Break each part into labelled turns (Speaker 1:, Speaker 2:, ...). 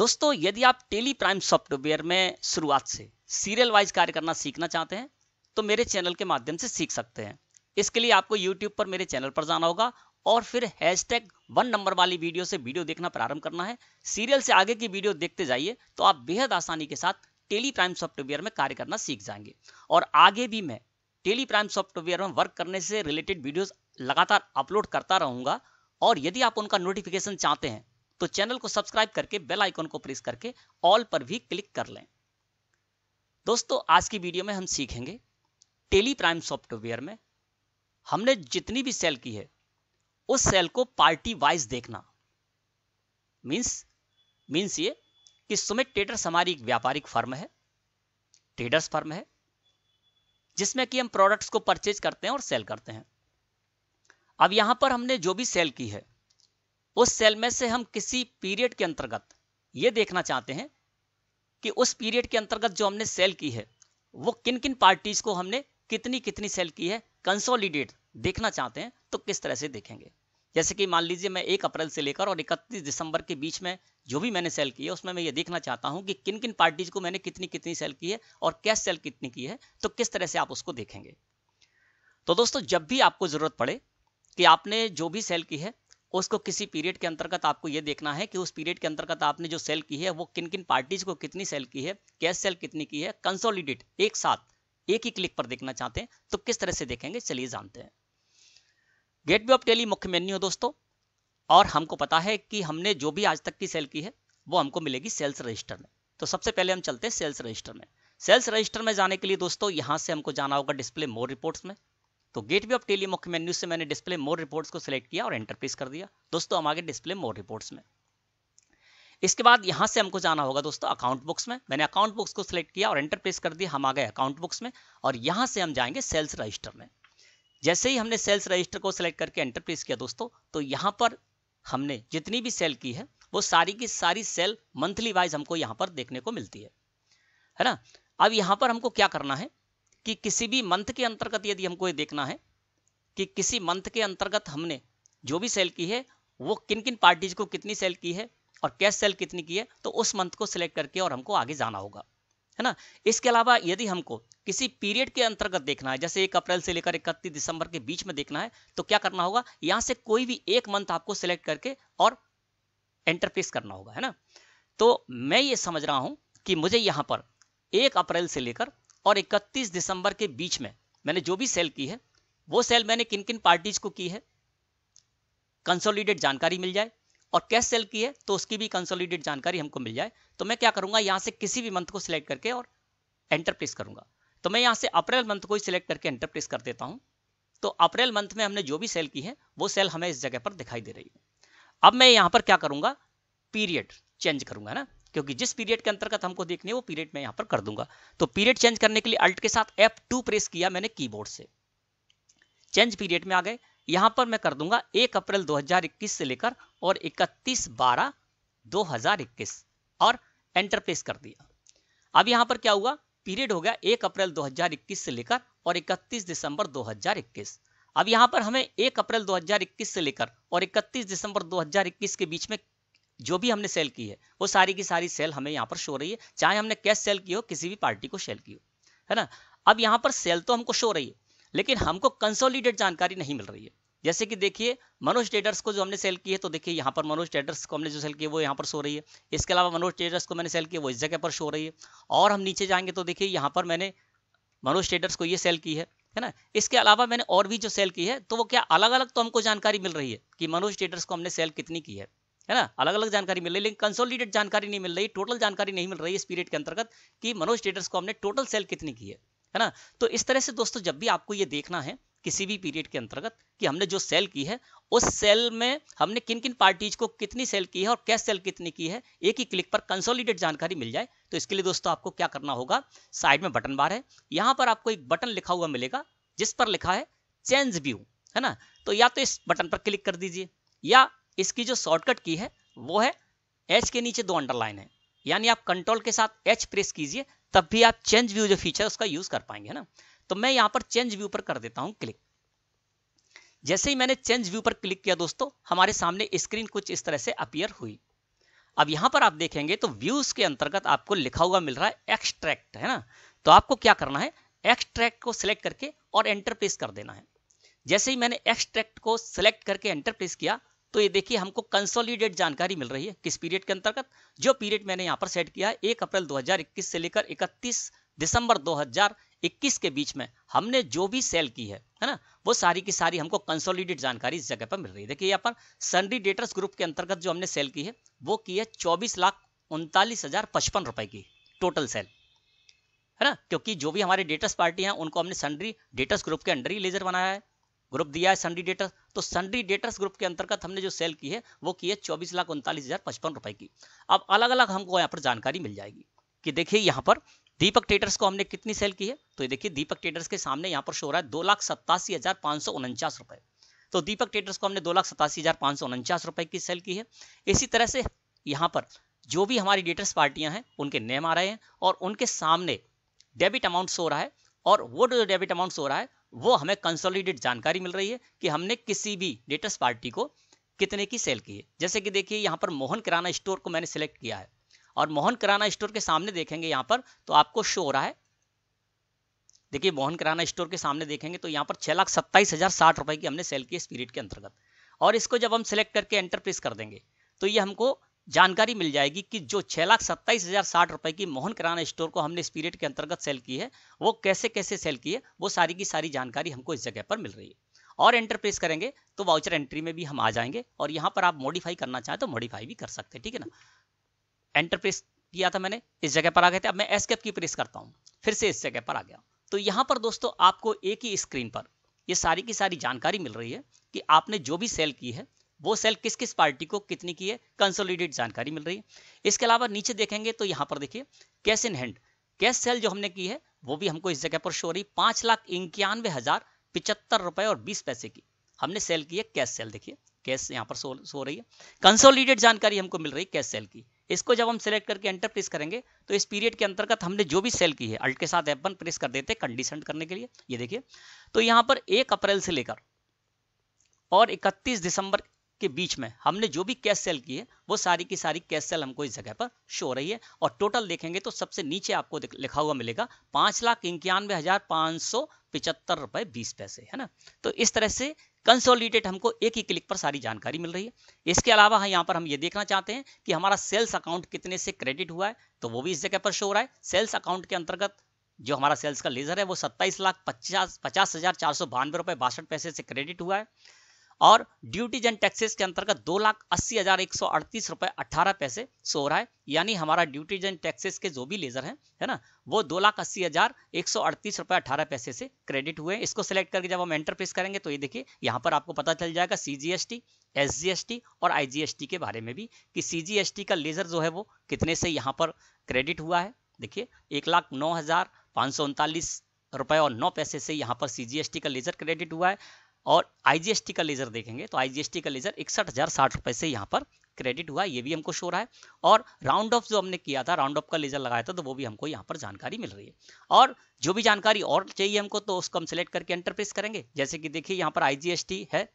Speaker 1: दोस्तों यदि आप टेली प्राइम सॉफ्टवेयर में शुरुआत से सीरियल वाइज कार्य करना सीखना चाहते हैं तो मेरे चैनल के माध्यम से सीख सकते हैं इसके लिए आपको यूट्यूब पर मेरे चैनल पर जाना होगा और फिर हैश टैग वन नंबर वाली वीडियो से वीडियो देखना प्रारंभ करना है सीरियल से आगे की वीडियो देखते जाइए तो आप बेहद आसानी के साथ टेली प्राइम सॉफ्टवेयर में कार्य करना सीख जाएंगे और आगे भी मैं टेली प्राइम सॉफ्टवेयर में वर्क करने से रिलेटेड वीडियोस लगातार अपलोड करता रहूंगा और यदि आप उनका नोटिफिकेशन चाहते हैं तो चैनल को सब्सक्राइब करके बेल आइकॉन को प्रेस करके ऑल पर भी क्लिक कर लें दोस्तों आज की वीडियो में हम सीखेंगे टेली प्राइम सॉफ्टवेयर में हमने जितनी भी सेल की है उस सेल को पार्टी वाइज देखना मींस मींस ये कि सुमित ट्रेडर्स हमारी एक व्यापारिक फर्म है ट्रेडर्स फर्म है जिसमें कि हम प्रोडक्ट्स को परचेज करते हैं और सेल करते हैं अब यहां पर हमने जो भी सेल की है उस सेल में से हम किसी पीरियड के अंतर्गत ये देखना चाहते हैं कि उस पीरियड के अंतर्गत जो हमने सेल की है वो किन किन पार्टीज को हमने कितनी कितनी सेल की है कंसोलिडेट देखना चाहते हैं तो किस तरह से देखेंगे जैसे कि मान लीजिए मैं एक अप्रैल से लेकर और इकतीस दिसंबर के बीच में जो भी मैंने सेल की है उसमें मैं ये देखना चाहता हूँ कि किन किन पार्टीज को मैंने कितनी कितनी सेल की है और कैश सेल कितनी की है तो किस तरह से आप उसको देखेंगे तो दोस्तों जब भी आपको जरूरत पड़े कि आपने जो भी सेल की है उसको किसी पीरियड के अंतर्गत आपको ये देखना है कि उस पीरियड के अंतर्गत आपने जो सेल की है वो किन किन पार्टीज को कितनी सेल की है कैश सेल कितनी की है कंसोलिडेट एक साथ एक ही क्लिक पर देखना चाहते हैं तो किस तरह से देखेंगे चलिए जानते हैं गेटवे ऑफ टेली मुख्य मेन्यू है दोस्तों और हमको पता है कि हमने जो भी आज तक की सेल की है वो हमको मिलेगी सेल्स रजिस्टर में तो सबसे पहले हम चलते हैं सेल्स रजिस्टर में सेल्स रजिस्टर में जाने के लिए दोस्तों यहां से हमको जाना होगा डिस्प्ले मोर रिपोर्ट्स में तो गेटवे ऑफ टेली मुख्य मेन्यू से मैंने डिस्प्ले मोर रिपोर्ट्स को सिलेक्ट किया और एंटर प्रेस कर दिया दोस्तों हम आगे डिस्प्ले मोर रिपोर्ट्स में इसके बाद यहां से हमको जाना होगा दोस्तों अकाउंट बुक्स में मैंने अकाउंट बुक्स को सिलेक्ट किया और एंटर प्रेस कर दिया हम आ गए अकाउंट बुक्स में और यहां से हम जाएंगे सेल्स रजिस्टर में जैसे ही हमने सेल्स रजिस्टर को सिलेक्ट करके एंटर प्रेस किया दोस्तों तो यहां पर हमने जितनी भी सेल की है वो सारी की सारी सेल मंथली वाइज हमको यहां पर देखने को मिलती है है ना अब यहां पर हमको क्या करना है कि किसी भी मंथ के अंतर्गत यदि हमको ये देखना है कि किसी मंथ के अंतर्गत हमने जो भी सेल की है वो किन किन पार्टीज को कितनी सेल की है और कैश सेल कितनी की है तो उस मंथ को सिलेक्ट करके और हमको आगे जाना होगा है ना इसके अलावा यदि हमको किसी पीरियड के अंतर्गत देखना है जैसे एक अप्रैल से लेकर इकतीस दिसंबर के बीच में देखना है तो क्या करना होगा यहां से कोई भी एक मंथ आपको सिलेक्ट करके और एंटरप्रेस करना होगा है ना तो मैं ये समझ रहा हूं कि मुझे यहां पर एक अप्रैल से लेकर और 31 दिसंबर के बीच में मैंने जो भी सेल की है वो सेल मैंने किन किन पार्टीज को की है कंसोलिडेट जानकारी मिल जाए और कैश सेल की है तो उसकी भी कंसोलिडेट जानकारी हमको मिल जाए तो मैं क्या करूंगा यहां से किसी भी मंथ को सिलेक्ट करके और एंटर प्रेस करूंगा तो मैं यहां से अप्रैल मंथ को ही सिलेक्ट करके एंटर प्रेस कर देता हूं तो अप्रैल मंथ में हमने जो भी सेल की है वो सेल हमें इस जगह पर दिखाई दे रही है अब मैं यहां पर क्या करूंगा पीरियड चेंज करूंगा ना क्योंकि जिस पीरियड के अंतर्गत हमको देखने वो पीरियड मैं यहां पर कर दूंगा तो पीरियड चेंज करने के लिए अल्ट के साथ एफ टू प्रेस किया मैंने कीबोर्ड से चेंज पीरियड में आ गए यहां पर मैं कर दूंगा एक अप्रैल दो से लेकर और इकतीस बारह दो और एंटर प्रेस कर दिया अब यहां पर क्या हुआ पीरियड हो गया एक अप्रैल 2021 से लेकर और 31 दिसंबर 2021 अब यहां पर हमें एक अप्रैल 2021 से लेकर और 31 दिसंबर 2021 के बीच में जो भी हमने सेल की है वो सारी की सारी सेल हमें यहाँ पर शो रही है चाहे हमने कैश सेल की हो किसी भी पार्टी को सेल की हो है ना अब यहाँ पर सेल तो हमको शो रही है लेकिन हमको कंसोलिडेट जानकारी नहीं मिल रही है जैसे कि देखिए मनोज ट्रेडर्स को जो हमने सेल की है तो देखिए यहाँ पर मनोज ट्रेडर्स को हमने जो सेल किया वो यहाँ पर सो रही है इसके अलावा मनोज ट्रेडर्स को मैंने सेल किया वो इस जगह पर शो रही है और हम नीचे जाएंगे तो देखिए यहाँ पर मैंने मनोज ट्रेडर्स को ये सेल की है है ना इसके अलावा मैंने और भी जो सेल की है तो वो क्या अलग अलग तो हमको जानकारी मिल रही है कि मनोज ट्रेडर्स को हमने सेल कितनी की है है ना अलग अलग जानकारी मिल रही है लेकिन कंसोलिडेट जानकारी नहीं मिल रही टोटल जानकारी नहीं मिल रही इस पीरियड के अंतर्गत कि मनोज ट्रेडर्स को हमने टोटल सेल कितनी की है है ना तो इस तरह से दोस्तों जब भी आपको ये देखना है किसी भी पीरियड के अंतर्गत कि हमने जो सेल की है उस सेल में हमने किन किन पार्टीज को कितनी सेल की है और कैश सेल कितनी की है एक ही क्लिक पर कंसोलिडेट जानकारी मिल जाए तो इसके लिए दोस्तों आपको क्या करना होगा साइड में बटन बार है यहाँ पर आपको एक बटन लिखा हुआ मिलेगा जिस पर लिखा है चेंज व्यू है ना तो या तो इस बटन पर क्लिक कर दीजिए या इसकी जो शॉर्टकट की है वो है एच के नीचे दो अंडरलाइन है यानी आप कंट्रोल के साथ एच प्रेस कीजिए तब भी आप चेंज व्यू जो फीचर उसका यूज कर पाएंगे ना तो मैं यहाँ पर चेंज व्यू पर कर देता हूँ क्लिक जैसे ही मैंने चेंज व्यू पर क्लिक किया दोस्तों हमारे सामने स्क्रीन कुछ इस तरह से अपियर हुई अब यहां पर आप देखेंगे तो व्यूज के अंतर्गत आपको लिखा हुआ मिल रहा है एक्सट्रैक्ट है ना तो आपको क्या करना है एक्सट्रैक्ट को सिलेक्ट करके और एंटर प्रेस कर देना है जैसे ही मैंने एक्सट्रैक्ट को सिलेक्ट करके एंटर प्रेस किया तो ये देखिए हमको कंसोलिडेट जानकारी मिल रही है किस पीरियड के अंतर्गत जो पीरियड मैंने यहाँ पर सेट किया है एक अप्रैल 2021 से लेकर 31 दिसंबर 2021 के बीच में हमने जो भी सेल की है है ना वो सारी की सारी हमको कंसोलिडेट जानकारी इस जगह पर मिल रही है देखिए यहाँ पर सनरी डेटर्स ग्रुप के अंतर्गत जो हमने सेल की है वो की है चौबीस लाख उनतालीस हजार पचपन रुपए की टोटल सेल है ना क्योंकि जो भी हमारे डेटर्स पार्टी हैं उनको हमने सनरी डेटर्स ग्रुप के अंडर ही लेजर बनाया है ग्रुप दिया है सन्डी डेटर्स तो सन्डी डेटर्स ग्रुप के अंतर्गत हमने जो सेल की है वो की है चौबीस लाख उनतालीस हजार पचपन रुपए की अब अलग अलग हमको यहाँ पर जानकारी मिल जाएगी कि देखिए यहाँ पर दीपक टेटर्स को हमने कितनी सेल की है तो ये देखिए दीपक टेटर्स के सामने यहाँ पर शो रहा है दो लाख सत्तासी हजार पाँच सौ उनचास रुपए तो दीपक टेटर्स को हमने दो लाख सतासी हजार पाँच सौ उनचास रुपए की सेल की है इसी तरह से यहाँ पर जो भी हमारी डेटर्स पार्टियां हैं उनके नेम आ रहे हैं और उनके सामने डेबिट अमाउंट शो रहा है और वो जो डेबिट अमाउंट शो रहा है वो हमें कंसोलिडेट जानकारी मिल रही है कि हमने किसी भी डेटस पार्टी को कितने की सेल की है जैसे कि देखिए यहाँ पर मोहन किराना स्टोर को मैंने सिलेक्ट किया है और मोहन किराना स्टोर के सामने देखेंगे यहाँ पर तो आपको शो हो रहा है देखिए मोहन किराना स्टोर के सामने देखेंगे तो यहाँ पर छह लाख सत्ताईस हजार साठ रुपए की हमने सेल की इस पीरियड के अंतर्गत और इसको जब हम सिलेक्ट करके एंटर प्रेस कर देंगे तो ये हमको जानकारी मिल जाएगी कि जो छह लाख सत्ताईस हज़ार साठ रुपए की मोहन किराना स्टोर को हमने स्पीरियड के अंतर्गत सेल की है वो कैसे कैसे सेल की है वो सारी की सारी जानकारी हमको इस जगह पर मिल रही है और एंटर प्रेस करेंगे तो वाउचर एंट्री में भी हम आ जाएंगे और यहाँ पर आप मॉडिफाई करना चाहें तो मॉडिफाई भी कर सकते हैं ठीक है ना एंटर प्रेस किया था मैंने इस जगह पर आ गए थे अब मैं एस्केप की प्रेस करता हूँ फिर से इस जगह पर आ गया तो यहाँ पर दोस्तों आपको एक ही स्क्रीन पर ये सारी की सारी जानकारी मिल रही है कि आपने जो भी सेल की है वो सेल किस किस पार्टी को कितनी की है कंसोलिडेट जानकारी मिल रही है इसके अलावा नीचे देखेंगे तो यहाँ पर देखिए cash in hand cash sale जो हमने की है वो भी हमको इस जगह पर शो रही पांच लाख इक्यानवे हजार पिचहत्तर रुपए और बीस पैसे की हमने सेल की है कैश सेल देखिए कैश यहाँ पर सो, सो रही है कंसोलिडेट जानकारी हमको मिल रही है कैश सेल की इसको जब हम सेलेक्ट करके एंटर प्रेस करेंगे तो इस पीरियड के अंतर्गत हमने जो भी सेल की है अल्ट के साथ एफ वन प्रेस कर देते हैं कंडीशन करने के लिए ये देखिए तो यहाँ पर एक अप्रैल से लेकर और 31 दिसंबर के बीच में हमने जो भी कैश सेल की है वो सारी की सारी कैश सेल हमको इस जगह पर शो हो रही है और टोटल देखेंगे तो सबसे नीचे आपको लिखा हुआ मिलेगा पांच लाख इक्यानवे हजार पांच सौ पिचहत्तर रुपए बीस पैसे है ना तो इस तरह से कंसोलिडेट हमको एक ही क्लिक पर सारी जानकारी मिल रही है इसके अलावा हाँ यहाँ पर हम ये देखना चाहते हैं कि हमारा सेल्स अकाउंट कितने से क्रेडिट हुआ है तो वो भी इस जगह पर शो हो रहा है सेल्स अकाउंट के अंतर्गत जो हमारा सेल्स का लेजर है वो सत्ताईस लाख पचास पचास हजार चार सौ बानवे रुपए बासठ पैसे से क्रेडिट हुआ है और ड्यूटीज एंड टैक्सेस के अंतर्गत दो लाख अस्सी हजार एक सौ अड़तीस रुपए अठारह पैसे सो रहा है यानी हमारा ड्यूटीज एंड टैक्सेस के जो भी लेजर है है ना वो दो लाख अस्सी हजार एक सौ अड़तीस रुपए अठारह पैसे से क्रेडिट हुए इसको सिलेक्ट करके जब हम एंटर प्रेस करेंगे तो ये देखिए यहाँ पर आपको पता चल जाएगा सीजीएसटी एसजीएसटी और आईजीएसटी के बारे में भी कि सीजीएसटी का लेजर जो है वो कितने से यहाँ पर क्रेडिट हुआ है देखिए एक लाख नौ हजार पाँच सौ उनतालीस रुपए और नौ पैसे से यहाँ पर सीजीएसटी का लेजर क्रेडिट हुआ है और आईजीएसटी का लेजर देखेंगे तो आईजीएसटी का लेजर इकसठ हजार साठ रुपए से यहाँ पर क्रेडिट हुआ ये भी हमको शो रहा है और राउंड ऑफ जो हमने किया था राउंड ऑफ का लेजर लगाया था तो वो भी हमको यहाँ पर जानकारी मिल रही है और जो भी जानकारी और चाहिए हमको तो उसको हम सिलेक्ट करके एंटरप्रेस करेंगे जैसे कि देखिए यहाँ पर आईजीएसटी है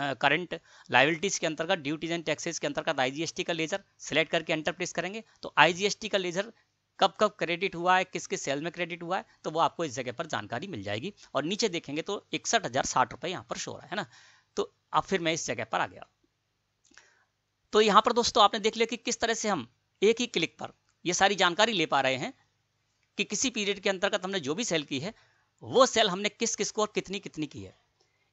Speaker 1: करंट लाइबिलिटीज के अंतर्गत ड्यूटीज एंड टैक्सेस के अंतर्गत आईजीएसटी का लेजर सिलेक्ट करके एंटरप्रेस करेंगे तो आईजीएसटी का लेजर कब कब क्रेडिट हुआ है किस किस सेल में क्रेडिट हुआ है तो वो आपको इस जगह पर जानकारी मिल जाएगी और नीचे देखेंगे तो इकसठ हजार साठ रुपए यहाँ पर शो रहा है ना तो अब फिर मैं इस जगह पर आ गया तो यहाँ पर दोस्तों आपने देख लिया कि किस तरह से हम एक ही क्लिक पर ये सारी जानकारी ले पा रहे हैं कि किसी पीरियड के अंतर्गत हमने जो भी सेल की है वो सेल हमने किस किस को और कितनी कितनी की है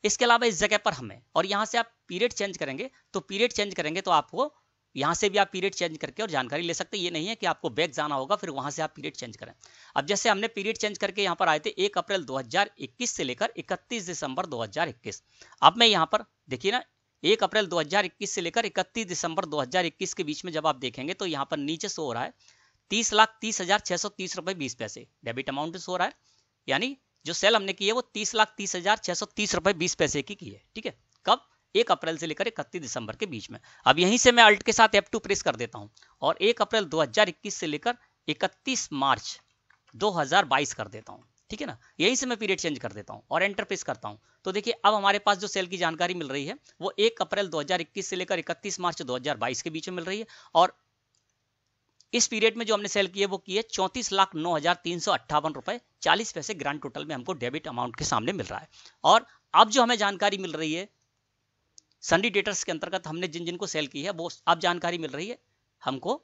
Speaker 1: इसके अलावा इस जगह पर हमें और यहाँ से आप पीरियड चेंज करेंगे तो पीरियड चेंज करेंगे तो आपको यहाँ से भी आप पीरियड चेंज करके और जानकारी ले सकते हैं ये नहीं है कि आपको बैग जाना होगा फिर वहाँ से आप पीरियड चेंज करें अब जैसे हमने पीरियड चेंज करके यहाँ पर आए थे एक अप्रैल 2021 से लेकर 31 दिसंबर 2021 अब मैं यहाँ पर देखिए ना एक अप्रैल 2021 से लेकर 31 दिसंबर 2021 के बीच में जब आप देखेंगे तो यहाँ पर नीचे सो हो रहा है तीस लाख तीस हजार छह सौ तीस रुपए बीस पैसे डेबिट अमाउंट सो रहा है यानी जो सेल हमने की है वो तीस लाख तीस हजार छह सौ तीस रुपए बीस पैसे की की है ठीक है कब एक अप्रैल से लेकर इकतीस दिसंबर के बीच में अब यहीं से मैं अल्ट के साथ एफ प्रेस कर देता हूँ और एक अप्रैल दो से लेकर इकतीस मार्च दो कर देता हूँ ठीक है ना यहीं से मैं पीरियड चेंज कर देता हूँ और एंटर प्रेस करता हूँ तो देखिए अब हमारे पास जो सेल की जानकारी मिल रही है वो 1 अप्रैल 2021 से लेकर 31 मार्च 2022 के बीच में मिल रही है और इस पीरियड में जो हमने सेल किए वो किए चौंतीस लाख नौ हजार तीन सौ अट्ठावन रुपए चालीस पैसे ग्रांड टोटल में हमको डेबिट अमाउंट के सामने मिल रहा है और अब जो हमें जानकारी मिल रही है संडी डेटर्स के अंतर्गत हमने जिन जिनको सेल की है वो अब जानकारी मिल रही है हमको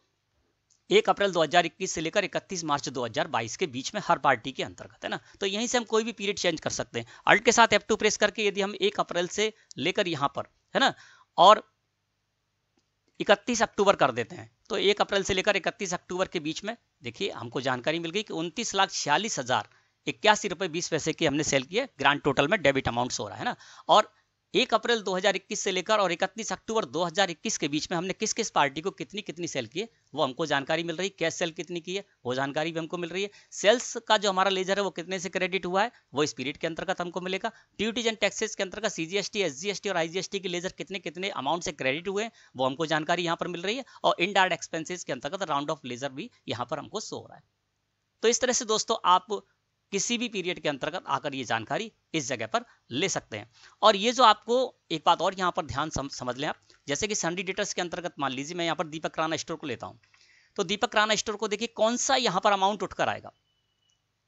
Speaker 1: एक अप्रैल 2021 से लेकर 31 मार्च 2022 के बीच में हर पार्टी के अंतर्गत है ना तो यहीं से हम कोई भी पीरियड चेंज कर सकते हैं अल्ट के साथ टू प्रेस करके यदि हम एक अप्रैल से लेकर यहां पर है ना और 31 अक्टूबर कर देते हैं तो एक अप्रैल से लेकर 31 अक्टूबर के बीच में देखिए हमको जानकारी मिल गई कि उनतीस लाख छियालीस हजार इक्यासी रुपए बीस पैसे की हमने सेल की है ग्रांड टोटल में डेबिट अमाउंट हो रहा है ना और एक अप्रैल 2021 से लेकर और 31 अक्टूबर 2021 के बीच में हमने किस किस पार्टी को कितनी कितनी सेल की वो हमको जानकारी मिल रही है कैश सेल कितनी की है वो जानकारी भी हमको मिल रही है सेल्स का जो हमारा लेजर है वो कितने से क्रेडिट हुआ है वो इस पीरियड के अंतर्गत हमको मिलेगा ड्यूटीज एंड टैक्सेस के अंतर्गत सीजीएसटी एसजीएसटी और आई के लेजर कितने कितने अमाउंट से क्रेडिट हुए वो हमको जानकारी यहाँ पर मिल रही है और इनडायरेक्ट एक्सपेंसिस के अंतर्गत राउंड ऑफ लेजर भी यहाँ पर हमको शो हो रहा है तो इस तरह से दोस्तों आप किसी भी पीरियड के अंतर्गत आकर ये जानकारी इस जगह पर ले सकते हैं और ये जो आपको एक बात और यहाँ पर ध्यान सम, समझ लें आप जैसे कि संडी डेटर्स के अंतर्गत मान लीजिए मैं यहाँ पर दीपक राणा स्टोर को लेता हूँ तो दीपक राणा स्टोर को देखिए कौन सा यहाँ पर अमाउंट उठकर आएगा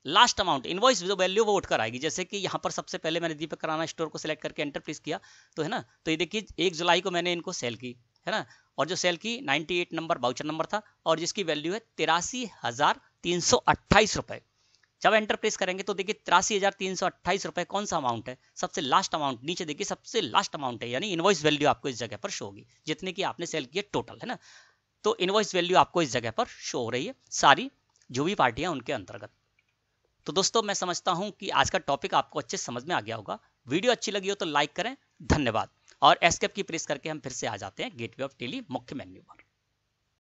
Speaker 1: लास्ट अमाउंट इनवॉइस जो वैल्यू वो उठकर आएगी जैसे कि यहाँ पर सबसे पहले मैंने दीपक राणा स्टोर को सिलेक्ट करके एंटरप्रीज किया तो है ना तो ये देखिए एक जुलाई को मैंने इनको सेल की है ना और जो सेल की 98 नंबर बाउचर नंबर था और जिसकी वैल्यू है तिरासी हजार तीन सौ अट्ठाईस रुपए जब एंटर प्रेस करेंगे तो देखिए तिरासी हजार तीन सौ अट्ठाईस रुपए कौन सा अमाउंट है सबसे लास्ट अमाउंट नीचे देखिए सबसे लास्ट अमाउंट है यानी इन्वॉइस वैल्यू आपको इस जगह पर शो होगी जितने की आपने सेल किया टोटल है ना तो इन्वॉइस वैल्यू आपको इस जगह पर शो हो रही है सारी जो भी पार्टियां उनके अंतर्गत तो दोस्तों मैं समझता हूं कि आज का टॉपिक आपको अच्छे समझ में आ गया होगा वीडियो अच्छी लगी हो तो लाइक करें धन्यवाद और एस्केप की प्रेस करके हम फिर से आ जाते हैं गेटवे ऑफ टेली मुख्य मेन्यू पर